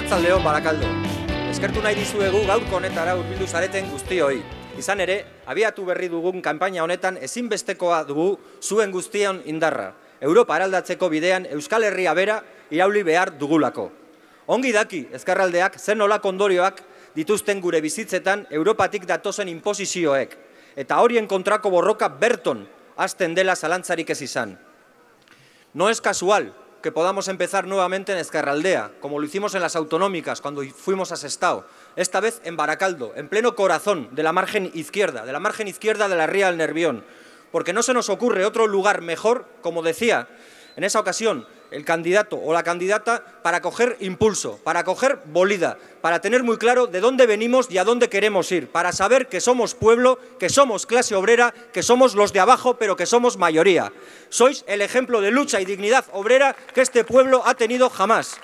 Arratzaldeon barakaldo. Eskertu nahi dizuegu gaurko honetara urbildu zareten guztioi. Izan ere, abiatu berri dugun kanpaina honetan ezinbestekoa dugu zuen guztion indarra. Europa araldatzeko bidean Euskal Herria bera irauli behar dugulako. Ongi daki, ezkarraldeak, zen nola ondorioak dituzten gure bizitzetan Europatik datozen imposizioek, eta horien kontrako borroka berton hasten dela zalantzarik ez izan. No ez kasual, que podamos empezar nuevamente en Escarraldea, como lo hicimos en las autonómicas cuando fuimos a Sestao, esta vez en Baracaldo, en pleno corazón de la margen izquierda, de la margen izquierda de la Ría del Nervión, porque no se nos ocurre otro lugar mejor, como decía en esa ocasión el candidato o la candidata para coger impulso, para coger bolida, para tener muy claro de dónde venimos y a dónde queremos ir, para saber que somos pueblo, que somos clase obrera, que somos los de abajo, pero que somos mayoría. Sois el ejemplo de lucha y dignidad obrera que este pueblo ha tenido jamás.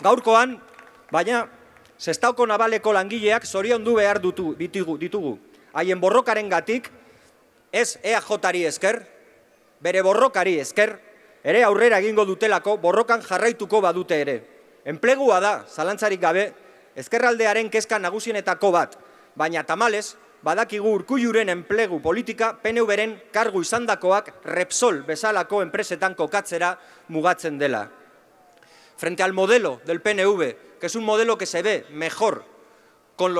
Gaurkoan, baina, se nabaleko langileak zorion Sorion behar dutu, ditugu, ditugu. Haien borrokaren gatik, es EAJari esker, bere borrokari esker, ere aurrera egingo dutelako borrokan jarraituko badute ere. Enplegua da, zalantzarik gabe, ezkerraldearen kezka nagusienetako bat, baina tamales, badakigu urkuiuren enplegu politika PNV-ren kargu izandakoak Repsol bezalako enpresetan kokatzera mugatzen dela. Frente al modelo del PNV, que es un modelo que se ve mejor con,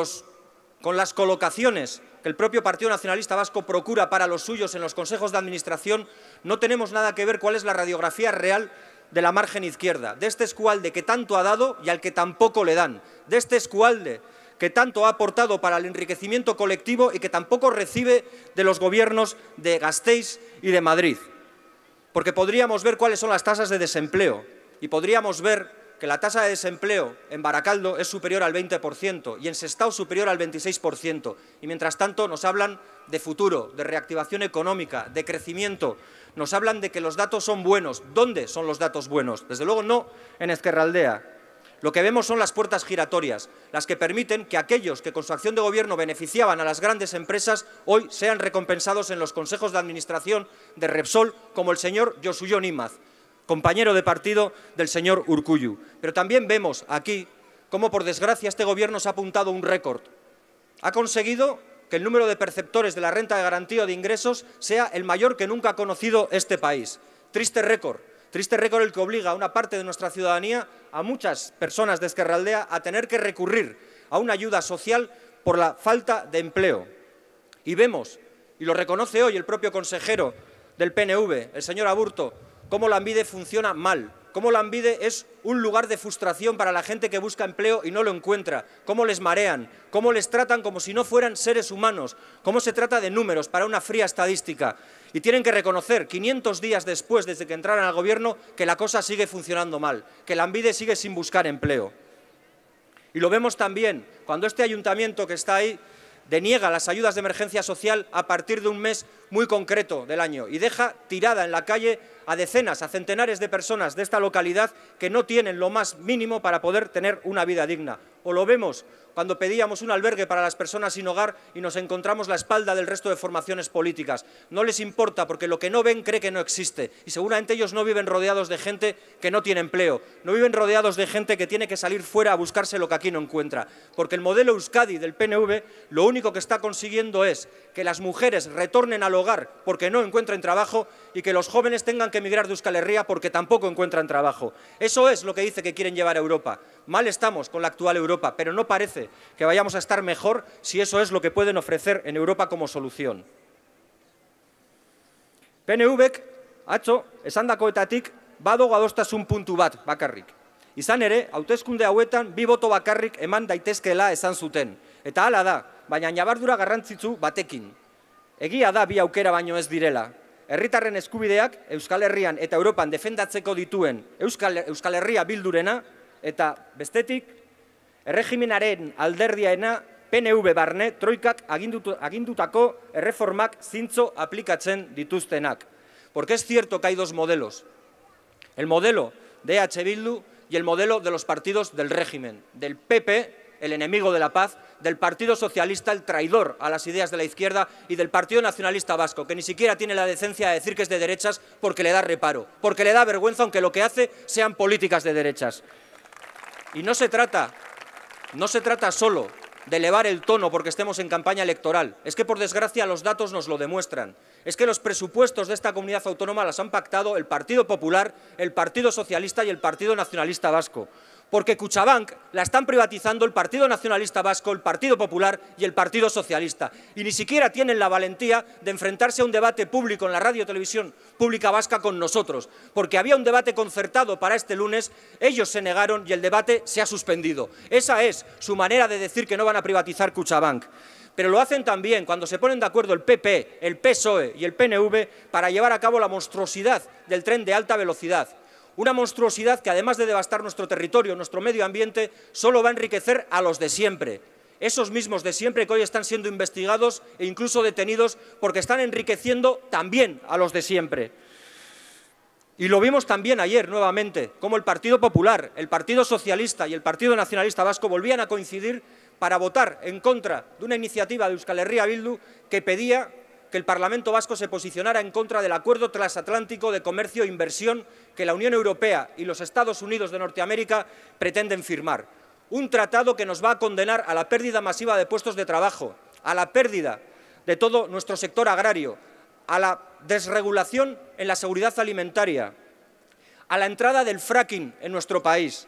con las colocaciones el propio Partido Nacionalista Vasco procura para los suyos en los consejos de administración, no tenemos nada que ver cuál es la radiografía real de la margen izquierda, de este escualde que tanto ha dado y al que tampoco le dan, de este escualde que tanto ha aportado para el enriquecimiento colectivo y que tampoco recibe de los gobiernos de Gasteiz y de Madrid. Porque podríamos ver cuáles son las tasas de desempleo y podríamos ver que la tasa de desempleo en Baracaldo es superior al 20% y en Sestao superior al 26%. Y mientras tanto nos hablan de futuro, de reactivación económica, de crecimiento. Nos hablan de que los datos son buenos. ¿Dónde son los datos buenos? Desde luego no en Esquerraldea. Lo que vemos son las puertas giratorias, las que permiten que aquellos que con su acción de gobierno beneficiaban a las grandes empresas hoy sean recompensados en los consejos de administración de Repsol, como el señor Josuyo Nímaz compañero de partido del señor Urcuyu. Pero también vemos aquí cómo, por desgracia, este Gobierno se ha apuntado un récord. Ha conseguido que el número de perceptores de la renta de garantía de ingresos sea el mayor que nunca ha conocido este país. Triste récord. Triste récord el que obliga a una parte de nuestra ciudadanía, a muchas personas de Esquerraldea, a tener que recurrir a una ayuda social por la falta de empleo. Y vemos, y lo reconoce hoy el propio consejero del PNV, el señor Aburto, cómo la ambide funciona mal, cómo la Lambide es un lugar de frustración para la gente que busca empleo y no lo encuentra, cómo les marean, cómo les tratan como si no fueran seres humanos, cómo se trata de números para una fría estadística. Y tienen que reconocer, 500 días después desde que entraran al gobierno, que la cosa sigue funcionando mal, que la ambide sigue sin buscar empleo. Y lo vemos también cuando este ayuntamiento que está ahí deniega las ayudas de emergencia social a partir de un mes muy concreto del año y deja tirada en la calle a decenas, a centenares de personas de esta localidad que no tienen lo más mínimo para poder tener una vida digna. O lo vemos cuando pedíamos un albergue para las personas sin hogar y nos encontramos la espalda del resto de formaciones políticas. No les importa porque lo que no ven cree que no existe y seguramente ellos no viven rodeados de gente que no tiene empleo, no viven rodeados de gente que tiene que salir fuera a buscarse lo que aquí no encuentra. Porque el modelo Euskadi del PNV lo único que está consiguiendo es que las mujeres retornen a lo hogar porque no encuentren trabajo y que los jóvenes tengan que emigrar de Euskal Herria porque tampoco encuentran trabajo. Eso es lo que dice que quieren llevar a Europa. Mal estamos con la actual Europa, pero no parece que vayamos a estar mejor si eso es lo que pueden ofrecer en Europa como solución. PNVek, atxo, esan dakoetatik, badogu adostasun puntu bat bakarrik. Izan ere, hautezkunde hauetan, bi boto bakarrik eman daitezkela esan zuten. Eta hala da, baina nabardura garrantzitzu batekin. Egia da bi aukera baino ez direla. Herritarren eskubideak Euskal Herrian eta Europan defendatzeko dituen Euskal, Euskal Herria bildurena eta bestetik erregimenaren alderdiaena PNV barne troikak agindutu, agindutako erreformak zintzo aplikatzen dituztenak. Porque es cierto que hay dos modelos. El modelo de EH Bildu y el modelo de los partidos del régimen, del PP el enemigo de la paz, del Partido Socialista, el traidor a las ideas de la izquierda y del Partido Nacionalista Vasco, que ni siquiera tiene la decencia de decir que es de derechas porque le da reparo, porque le da vergüenza, aunque lo que hace sean políticas de derechas. Y no se trata, no se trata solo de elevar el tono porque estemos en campaña electoral. Es que, por desgracia, los datos nos lo demuestran. Es que los presupuestos de esta comunidad autónoma las han pactado el Partido Popular, el Partido Socialista y el Partido Nacionalista Vasco porque Cuchabank la están privatizando el Partido Nacionalista Vasco, el Partido Popular y el Partido Socialista. Y ni siquiera tienen la valentía de enfrentarse a un debate público en la radio y televisión pública vasca con nosotros, porque había un debate concertado para este lunes, ellos se negaron y el debate se ha suspendido. Esa es su manera de decir que no van a privatizar Cuchabank pero lo hacen también cuando se ponen de acuerdo el PP, el PSOE y el PNV para llevar a cabo la monstruosidad del tren de alta velocidad. Una monstruosidad que además de devastar nuestro territorio, nuestro medio ambiente, solo va a enriquecer a los de siempre. Esos mismos de siempre que hoy están siendo investigados e incluso detenidos porque están enriqueciendo también a los de siempre. Y lo vimos también ayer nuevamente, como el Partido Popular, el Partido Socialista y el Partido Nacionalista Vasco volvían a coincidir para votar en contra de una iniciativa de Euskal Herria Bildu que pedía que el Parlamento Vasco se posicionara en contra del Acuerdo Transatlántico de Comercio e Inversión que la Unión Europea y los Estados Unidos de Norteamérica pretenden firmar. Un tratado que nos va a condenar a la pérdida masiva de puestos de trabajo, a la pérdida de todo nuestro sector agrario, a la desregulación en la seguridad alimentaria, a la entrada del fracking en nuestro país,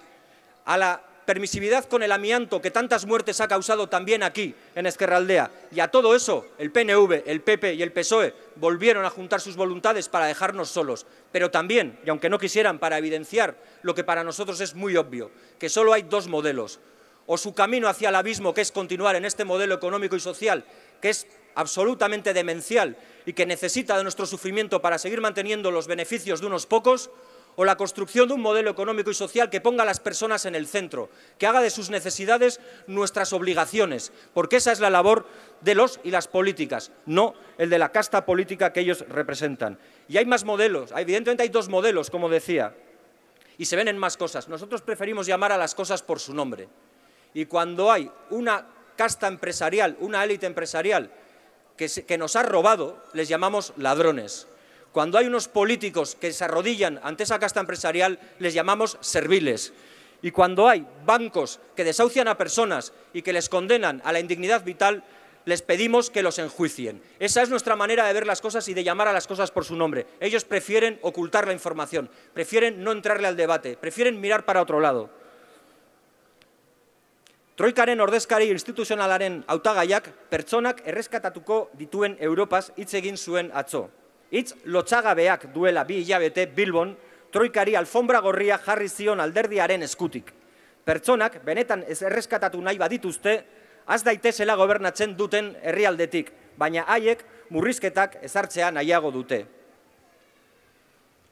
a la permisividad con el amianto que tantas muertes ha causado también aquí, en Esquerraldea. Y a todo eso, el PNV, el PP y el PSOE volvieron a juntar sus voluntades para dejarnos solos. Pero también, y aunque no quisieran, para evidenciar lo que para nosotros es muy obvio, que solo hay dos modelos. O su camino hacia el abismo, que es continuar en este modelo económico y social, que es absolutamente demencial y que necesita de nuestro sufrimiento para seguir manteniendo los beneficios de unos pocos, o la construcción de un modelo económico y social que ponga a las personas en el centro, que haga de sus necesidades nuestras obligaciones, porque esa es la labor de los y las políticas, no el de la casta política que ellos representan. Y hay más modelos, evidentemente hay dos modelos, como decía, y se ven en más cosas. Nosotros preferimos llamar a las cosas por su nombre. Y cuando hay una casta empresarial, una élite empresarial que, nos ha robado, les llamamos ladrones. Cuando hay unos políticos que se arrodillan ante esa casta empresarial, les llamamos serviles. Y cuando hay bancos que desahucian a personas y que les condenan a la indignidad vital, les pedimos que los enjuicien. Esa es nuestra manera de ver las cosas y de llamar a las cosas por su nombre. Ellos prefieren ocultar la información, prefieren no entrarle al debate, prefieren mirar para otro lado. Troikaren ordezkari instituzionalaren autagaiak pertsonak erreskatatuko dituen Europaz hitz egin zuen atzo. Itz lotxagabeak duela bi hilabete Bilbon, troikari alfombra gorria jarri zion alderdiaren eskutik. Pertsonak, benetan ez erreskatatu nahi badituzte, az daitezela gobernatzen duten herrialdetik, baina haiek murrizketak ezartzea nahiago dute.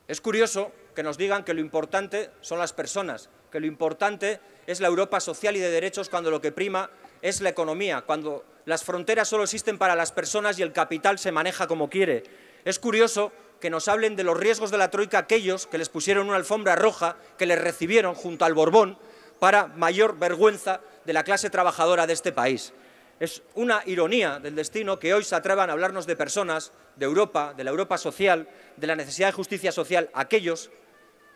Es curioso que nos digan que lo importante son las personas, que lo importante es la Europa social y de derechos cuando lo que prima es la economía, cuando las fronteras solo existen para las personas y el capital se maneja como quiere, Es curioso que nos hablen de los riesgos de la Troika aquellos que les pusieron una alfombra roja, que les recibieron junto al Borbón, para mayor vergüenza de la clase trabajadora de este país. Es una ironía del destino que hoy se atrevan a hablarnos de personas, de Europa, de la Europa social, de la necesidad de justicia social, aquellos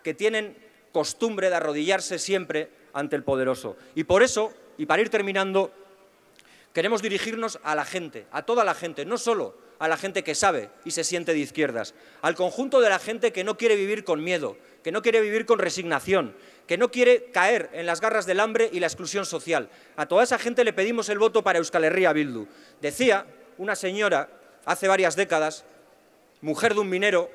que tienen costumbre de arrodillarse siempre ante el poderoso. Y por eso, y para ir terminando, queremos dirigirnos a la gente, a toda la gente, no solo a la gente que sabe y se siente de izquierdas, al conjunto de la gente que no quiere vivir con miedo, que no quiere vivir con resignación, que no quiere caer en las garras del hambre y la exclusión social. A toda esa gente le pedimos el voto para Euskal Herria Bildu. Decía una señora hace varias décadas, mujer de un minero,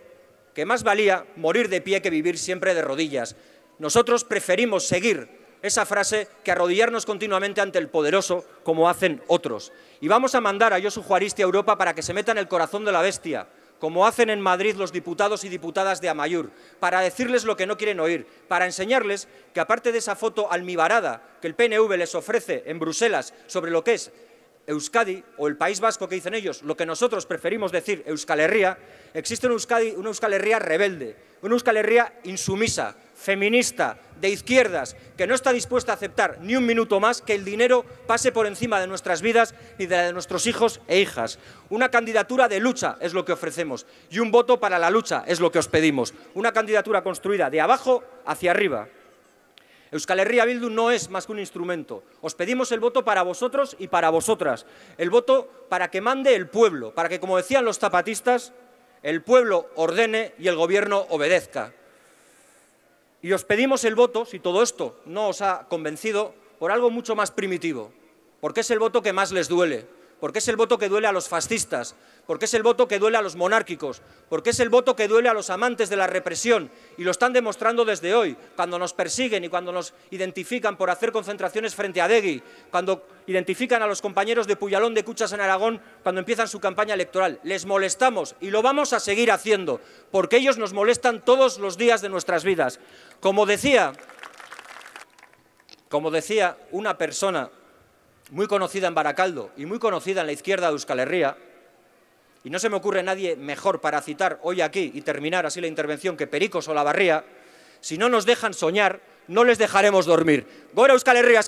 que más valía morir de pie que vivir siempre de rodillas. Nosotros preferimos seguir esa frase que arrodillarnos continuamente ante el poderoso como hacen otros. Y vamos a mandar a Josu Juaristi a Europa para que se meta en el corazón de la bestia, como hacen en Madrid los diputados y diputadas de Amayur, para decirles lo que no quieren oír, para enseñarles que aparte de esa foto almibarada que el PNV les ofrece en Bruselas sobre lo que es Euskadi o el País Vasco que dicen ellos, lo que nosotros preferimos decir Euskal existe una Euskadi, una rebelde, una Euskal insumisa, feminista, de izquierdas, que no está dispuesta a aceptar ni un minuto más que el dinero pase por encima de nuestras vidas y de la de nuestros hijos e hijas. Una candidatura de lucha es lo que ofrecemos y un voto para la lucha es lo que os pedimos. Una candidatura construida de abajo hacia arriba. Euskal Herria Bildu no es más que un instrumento. Os pedimos el voto para vosotros y para vosotras. El voto para que mande el pueblo, para que, como decían los zapatistas, el pueblo ordene y el gobierno obedezca. Y os pedimos el voto, si todo esto no os ha convencido, por algo mucho más primitivo, porque es el voto que más les duele, porque es el voto que duele a los fascistas, porque es el voto que duele a los monárquicos, porque es el voto que duele a los amantes de la represión, y lo están demostrando desde hoy, cuando nos persiguen y cuando nos identifican por hacer concentraciones frente a Degui, cuando identifican a los compañeros de Puyalón de Cuchas en Aragón cuando empiezan su campaña electoral. Les molestamos y lo vamos a seguir haciendo, porque ellos nos molestan todos los días de nuestras vidas. Como decía, como decía una persona muy conocida en Baracaldo y muy conocida en la izquierda de Euskal Herria, y no se me ocurre nadie mejor para citar hoy aquí y terminar así la intervención que Pericos La Lavarría, si no nos dejan soñar, no les dejaremos dormir. Gora Euskal Herria